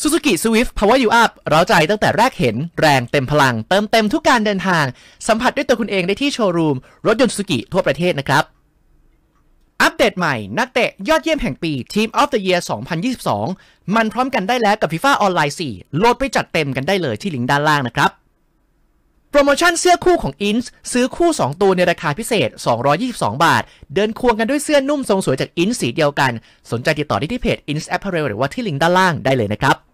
Suzuki Swift Power You Up เราใจตั้งแต่แรกเห็นแรงเต็มพลัง เติมเต็มทุกการเดินทาง สัมผัสด้วยตัวคุณเองได้ที่โชว์รูมรถยนต์ Suzuki ทั่วประเทศนะครับ อัปเดตใหม่ นักเตะ ยอดเยี่ยมแห่งปี Team of the Year 2022 มันพร้อมกันได้แล้วกับ FIFA Online 4โหลดไปจัดเต็มกันได้เลยที่ลิงก์ด้านล่างนะครับโปรโมชั่นเสื้อคู่ของ i n ์ซื้อคู่ 2 ตัวในราคาพิเศษ 222 บาท เดินควงกันด้วยเสื้อนุ่มทรงสวยจาก i n นสีเดียวกัน สนใจติดต่อได้ที่เพจ i n s Apparel หรือว่าที่ลิงก์ด้านล่างได้เลยนะครับ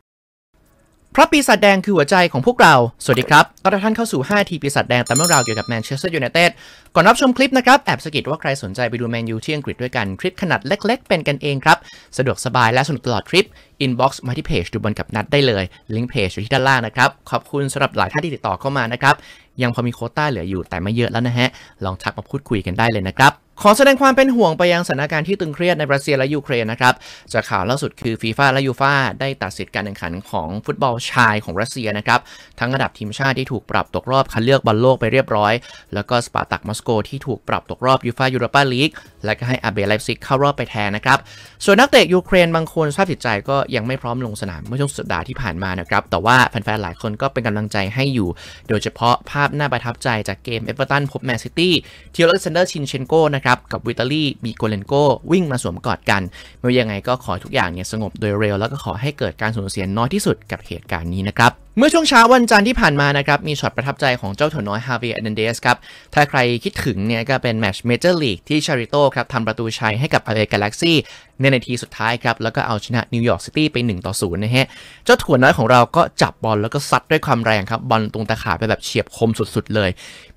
พระปีศาจแดงคือหัวใจของพวกเรา สวัสดีครับต้อนท่านเข้าสู่ 5 ทีปีศาจแดงตามเรื่องราวเกี่ยวกับแมนเชสเตอร์ยูไนเต็ด ก่อนรับชมคลิปนะครับ แอบสกิดว่าใครสนใจไปดูแมนยูที่อังกฤษด้วยกัน คลิปขนาดเล็กๆ เป็นกันเองครับ สะดวกสบายและสนุกตลอดทริป อินบ็อกซ์มาที่เพจดูบอลกับนัดได้เลย ลิงก์เพจอยู่ที่ด้านล่างนะครับ ขอบคุณสำหรับหลายท่านที่ติดต่อเข้ามานะครับ ยังพอมีโค้ต้าเหลืออยู่ แต่ไม่เยอะแล้วนะฮะ ลองทักมาพูดคุยกันได้เลยนะครับขอแสดงความเป็นห่วงไปยังสถานการณ์ที่ตึงเครียดในรัสเซียและยูเครนนะครับ จากข่าวล่าสุดคือฟีฟ่าและยูฟ่าได้ตัดสิทธิ์การแข่งขันของฟุตบอลชายของรัสเซียนะครับ ทั้งระดับทีมชาติที่ถูกปรับตกรอบคัดเลือกบอลโลกไปเรียบร้อย แล้วก็สปาร์ตักมอสโกที่ถูกปรับตกรอบยูฟ่ายูโรปาลีก และก็ให้อาเบไลฟ์ซิกเข้ารอบไปแทนนะครับ ส่วนนักเตะยูเครนบางคนทราบจิตใจก็ยังไม่พร้อมลงสนามเมื่อช่วงสัปดาห์ที่ผ่านมานะครับ แต่ว่าแฟนๆหลายคนก็เป็นกำลังใจให้อยู่ โดยเฉพาะภาพน่าประทับใจจากเกมเอเวอร์ตันพบแมนซิตี้ที่อเล็กซานเดอร์ชินเชนโกนะครับครับกับวิตาลีมีโกเลนโกวิ่งมาสวมกอดกัน ไม่ว่ายังไงก็ขอทุกอย่างเนี่ยสงบโดยเร็ว แล้วก็ขอให้เกิดการสูญเสียน้อยที่สุดกับเหตุการณ์นี้นะครับเมื่อช่วงเช้าวันจันทร์ที่ผ่านมานะครับมีช็อตประทับใจของเจ้าถั่วน้อยฮา์วียร์เดนเดสครับถ้าใครคิดถึงเนี่ยก็เป็นแมตช์เมเจอร์ลีกที่ชาริโต้ครับทำประตูชัยให้กับอาเลกาแล็กซี่ในนาทีสุดท้ายครับแล้วก็เอาชนะนิวยอร์กซิตี้ไป1ต่อ0นะฮะเจ้าถั่วน้อยของเราก็จับบอลแล้วก็ซัดด้วยความแรงครับบอลตรงตะขาไปแบบเฉียบคมสุดๆ เลย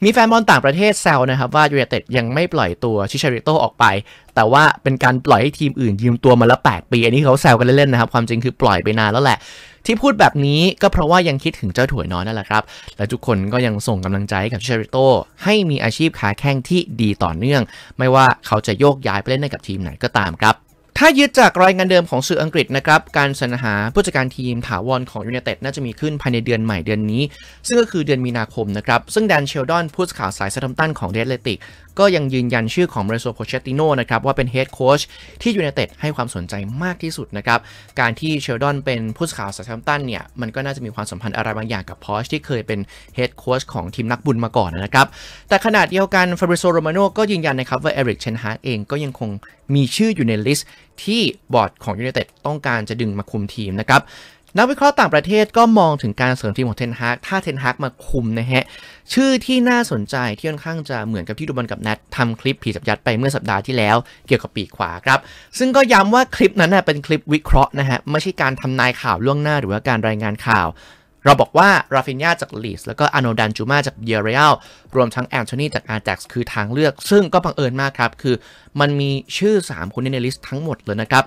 มีแฟนบอลต่างประเทศแซวนะครับว่ายูเนเต็ดยังไม่ปล่อยตัวชิชาริโต้ออกไปแต่ว่าเป็นการปล่อยให้ทีมอื่นยืมตัวมาแล้ว8ปี อันนี้เขาแซวกันเล่นๆนะครับ ความจริงคือปล่อยไปนานแล้วแหละ ที่พูดแบบนี้ก็เพราะว่ายังคิดถึงเจ้าถั่วน้อยนั่นแหละครับ และทุกคนก็ยังส่งกำลังใจกับเชริโตให้มีอาชีพขาแข้งที่ดีต่อเนื่อง ไม่ว่าเขาจะโยกย้ายไปเล่นให้กับทีมไหนก็ตามครับถ้ายึดจากรายงานเดิมของสื่ออังกฤษนะครับการสรรหาผู้จัดการทีมถาวรของยูเนเต็ดน่าจะมีขึ้นภายในเดือนใหม่เดือนนี้ ซึ่งก็คือเดือนมีนาคมนะครับซึ่งแดนเชลดอนผู้ข่าวสายเซตัมตันของเดลเลติกก็ยังยืนยันชื่อของเรโซโพเชติโนนะครับว่าเป็นเฮดโค้ชที่ยูเนเต็ดให้ความสนใจมากที่สุดนะครับการที่เชลดอนเป็นผู้ข่าวสายเซตัมตันเนี่ยมันก็น่าจะมีความสัมพันธ์อะไรบางอย่างกับโพชที่เคยเป็นเฮดโค้ชของทีมนักบุญมาก่อนนะครับแต่ขนาดเดียวกันฟาบริโซโรมาโนก็ยืนยันนะครับว่าเอริกเชนฮาร์เองก็ยังคงมีชื่ออยู่ในลิสต์ที่บอร์ดของยูไนเต็ดต้องการจะดึงมาคุมทีมนะครับ นักวิเคราะห์ต่างประเทศก็มองถึงการเสริมทีมของเทนฮากถ้าเทนฮากมาคุมนะฮะ ชื่อที่น่าสนใจที่ค่อนข้างจะเหมือนกับที่ดูบอลกับแนททำคลิปผีสับยัดไปเมื่อสัปดาห์ที่แล้วเกี่ยวกับปีขวาครับ ซึ่งก็ย้ำว่าคลิปนั้นเป็นคลิปวิเคราะห์นะฮะ ไม่ใช่การทำนายข่าวล่วงหน้า หรือว่าการรายงานข่าวเราบอกว่าราฟินยาจากลีสแล้วก็อโนดันจูมาจากเยเรียลรวมทั้งแอนโทนีจากอาแจ็กซ์คือทางเลือก ซึ่งก็บังเอิญมากครับ คือมันมีชื่อ 3 คนในลิสต์ทั้งหมดเลยนะครับ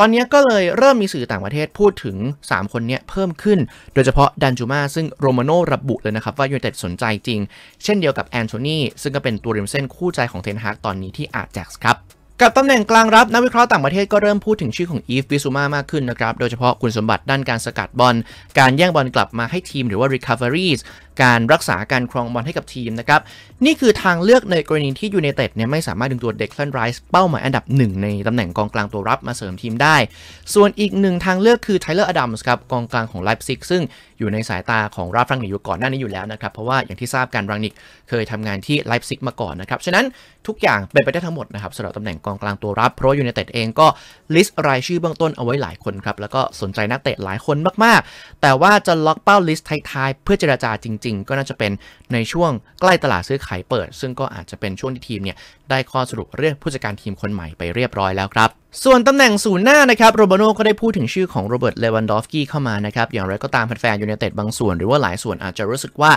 ตอนนี้ก็เลยเริ่มมีสื่อต่างประเทศพูดถึง 3 คนนี้เพิ่มขึ้น โดยเฉพาะดันจูมาซึ่งโรมาโนระบุเลยนะครับ ว่ายูไนเต็ดสนใจจริง เช่นเดียวกับแอนโทนีซึ่งก็เป็นตัวริมเส้นคู่ใจของเทนฮากตอนนี้ที่อาแจ็กซ์ครับกับตำแหน่งกลางรับนักวิเคราะห์ต่างประเทศก็เริ่มพูดถึงชื่อของอีฟวิซูมามากขึ้นนะครับ โดยเฉพาะคุณสมบัติด้านการสกัดบอล การแย่งบอลกลับมาให้ทีมหรือว่า recoveries การรักษาการครองบอลให้กับทีมนะครับ นี่คือทางเลือกในกรณีที่ยูเนเต็ดเนี่ยไม่สามารถดึงตัวเด็กเลนไรส์เป้าหมายอันดับหนึ่งในตำแหน่งกองกลางตัวรับมาเสริมทีมได้ ส่วนอีกหนึ่งทางเลือกคือไทเลอร์อดัมส์ครับกองกลางของไลฟ์ซิกซึ่งอยู่ในสายตาของราฟรังนิกอยู่ก่อนหน้านี้อยู่แล้วนะครับเพราะว่าอย่างที่ทราบการรังนิกเคยทำงานที่ไลฟ์ซิกมาก่อนนะครับฉะนั้นทุกอย่างเป็นไปได้ทั้งหมดนะครับสำหรับตำแหน่งกองกลางตัวรับเพราะยูเนเต็ดเองก็ลิสต์รายชื่อเบื้องต้นเอาไว้หลายคนครับ แล้วก็สนใจนักเตะหลายคนมากๆ แต่ว่าจะล็อกเป้าลิสต์ไทยๆ เพื่อเจราจาจริง ๆ ก็น่าจะเป็นในช่วงใกล้ตลาดซื้อขายเปิด ซึ่งก็อาจจะเป็นช่วงที่ทีมเนี่ยได้ข้อสรุปเรื่องผู้จัดการทีมคนใหม่ไปเรียบร้อยแล้วครับส่วนตำแหน่งศูนย์หน้านะครับ โรบาโนก็ได้พูดถึงชื่อของโรเบิร์ตเลวันดอฟกี้เข้ามานะครับ อย่างไรก็ตามแฟนๆยูเนเต็ดบางส่วนหรือว่าหลายส่วนอาจจะรู้สึกว่า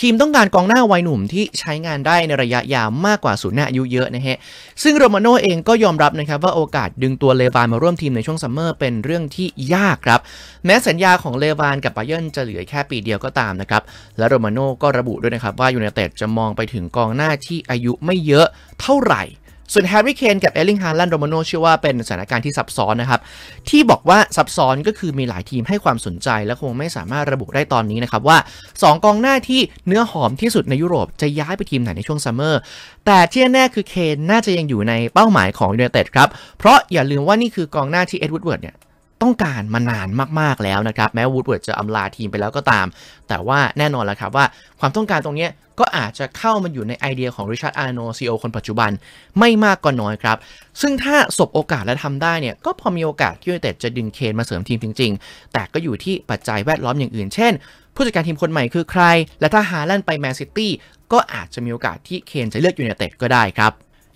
ทีมต้องการกองหน้าวัยหนุ่มที่ใช้งานได้ในระยะยาวมากกว่าศูนย์หน้าอายุเยอะนะฮะซึ่งโรมาโนเองก็ยอมรับนะครับว่าโอกาสดึงตัวเลวานมาร่วมทีมในช่วงซัมเมอร์เป็นเรื่องที่ยากครับแม้สัญญาของเลวานกับไบเยนจะเหลือแค่ปีเดียวก็ตามนะครับและโรมาโนก็ระบุด้วยนะครับว่ายูเนเต็ดจะมองไปถึงกองหน้าที่อายุไม่เยอะเท่าไหร่ส่วนแฮร์รี่เคนกับเอลลิงฮาร์ลันโรมาโนเชื่อว่าเป็นสถานการณ์ที่ซับซ้อนนะครับ ที่บอกว่าซับซ้อนก็คือมีหลายทีมให้ความสนใจ และคงไม่สามารถระบุได้ตอนนี้นะครับว่า 2กองหน้าที่เนื้อหอมที่สุดในยุโรปจะย้ายไปทีมไหนในช่วงซัมเมอร์ แต่ที่แน่คือเคนน่าจะยังอยู่ในเป้าหมายของยูไนเต็ดครับเพราะอย่าลืมว่านี่คือกองหน้าที่เอ็ดวดเวิร์ดเนี่ยต้องการมานานมากๆแล้วนะครับ แม้วูดเวิร์ดจะอำลาทีมไปแล้วก็ตาม แต่ว่าแน่นอนแล้วครับว่าความต้องการตรงนี้ก็อาจจะเข้ามาอยู่ในไอเดียของริชาร์ดอาร์โนซีโอคนปัจจุบันไม่มากก็น้อยครับ ซึ่งถ้าสบโอกาสและทำได้เนี่ยก็พอมีโอกาสที่ยูเนเต็ดจะดึงเคนมาเสริมทีมจริง ๆ แต่ก็อยู่ที่ปัจจัยแวดล้อมอย่างอื่น เช่น ผู้จัดการทีมคนใหม่คือใคร และถ้าฮาแลนด์ไปแมนซิตี้ก็อาจจะมีโอกาสที่เคนจะเลือกอยู่ในเต็ดก็ได้ครับ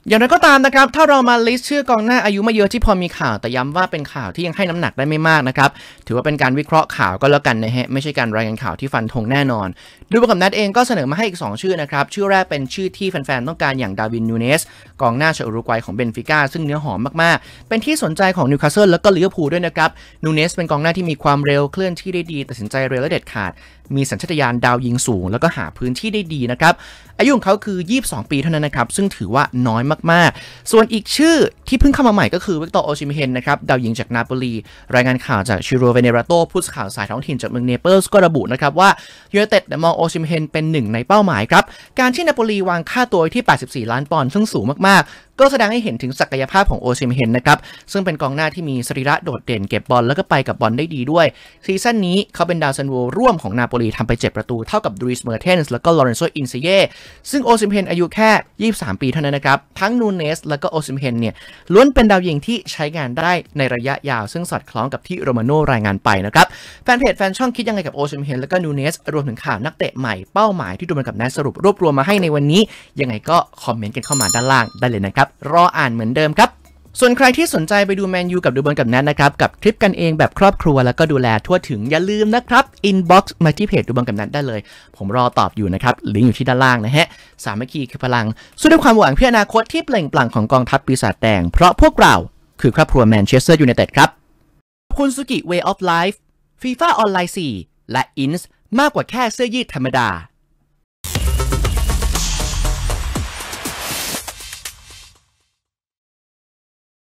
อย่างไรก็ตามนะครับ ถ้าเรามาลิสต์ชื่อกองหน้าอายุมาเยอะที่พอมีข่าวแต่ย้ำว่าเป็นข่าวที่ยังให้น้ำหนักได้ไม่มากนะครับ ถือว่าเป็นการวิเคราะห์ข่าวก็แล้วกันนะฮะไม่ใช่การรายงานข่าวที่ฟันธงแน่นอนดูบกับนัดเองก็เสนอมาให้อีก 2 ชื่อนะครับ ชื่อแรกเป็นชื่อที่แฟนๆต้องการอย่างดาวินนูเนสกองหน้าชาวอุรุกวัยของเบนฟิก้าซึ่งเนื้อหอมมากๆ เป็นที่สนใจของนิวคาสเซิลแล้วก็ลิเวอร์พูลด้วยนะครับนูเนสเป็นกองหน้าที่มีความเร็วเคลื่อนที่ได้ดีตัดสินใจเร็วและเด็ดขาด มีสัญชาตญาณดาวยิงสูง แล้วก็หาพื้นที่ได้ดีนะครับอายุของเขาคือ22ปีเท่านั้นนะครับซึ่งถือว่าน้อยมากๆส่วนอีกชื่อที่เพิ่งเข้ามาใหม่ก็คือวิกตอร์โอชิมิเฮนนะครับดาวยิงจากนาโปลีรายงานข่าวจากชิโรเวเนราโตผู้สื่อข่าวสายท้องถิ่นจากเมืองเนเปิลส์ก็ระบุนะครับว่ายูเนเต็ดมองโอชิมเฮนเป็นหนึ่งในเป้าหมายครับ การที่นาโปลีวางค่าตัวที่ 84 ล้านปอนด์ซึ่งสูงมาก ๆ ก็แสดงให้เห็นถึงศักยภาพของโอชิมเฮนนะครับ ซึ่งเป็นกองหน้าที่มีสรีระโดดเด่นเก็บบอลแล้วก็ไปกับบอลได้ดีด้วย ซีซั่นนี้เขาเป็นดาวซันโวร่วมของนาโปลีทำไป7ประตูเท่ากับดริสเมอร์เทนส์แล้วก็ลอเรนโซอินเซเย่ซึ่งโอซิมเฮนอายุแค่ 23 ปีเท่านั้นนะครับ ทั้งนูเนสแล้วก็โอซิมเฮนเนี่ยล้วนเป็นดาวยิงที่ใช้งานได้ในระยะยาว ซึ่งสอดคล้องกับที่โรมาโนรายงานไปนะครับแฟนเพจแฟนช่องคิดยังไงกับโอชิมเฮนแล้วก็นูเนสรวมถึงข่าวนักเตะใหม่เป้าหมายที่ดูมอนกับแนทสรุปรวบรวมมาให้ในวันนี้ ยังไงก็คอมเมนต์กันเข้ามาด้านล่างได้เลยนะครับ รออ่านเหมือนเดิมครับ ส่วนใครที่สนใจไปดูแมนยูกับดูบอลกับแนทนะครับ กับคลิปกันเองแบบครอบครัวแล้วก็ดูแลทั่วถึงอย่าลืมนะครับอินบ็อกซ์มาที่เพจดูบอลกับแนทได้เลยผมรอตอบอยู่นะครับลิงก์อยู่ที่ด้านล่างนะฮะสามัคคีคือพลังสู้ด้วยความหวังเพื่ออนาคตที่เปล่งปลั่งของกองทัพปีศาจแดงเพราะพวกเราคือครอบครัวแมนเชสเตอร์ยูไนเต็ดครับคุณสุกิเวออฟไลฟ์ FIFA Online 4 และ INS มากกว่าแค่เสื้อยืดธรรมดา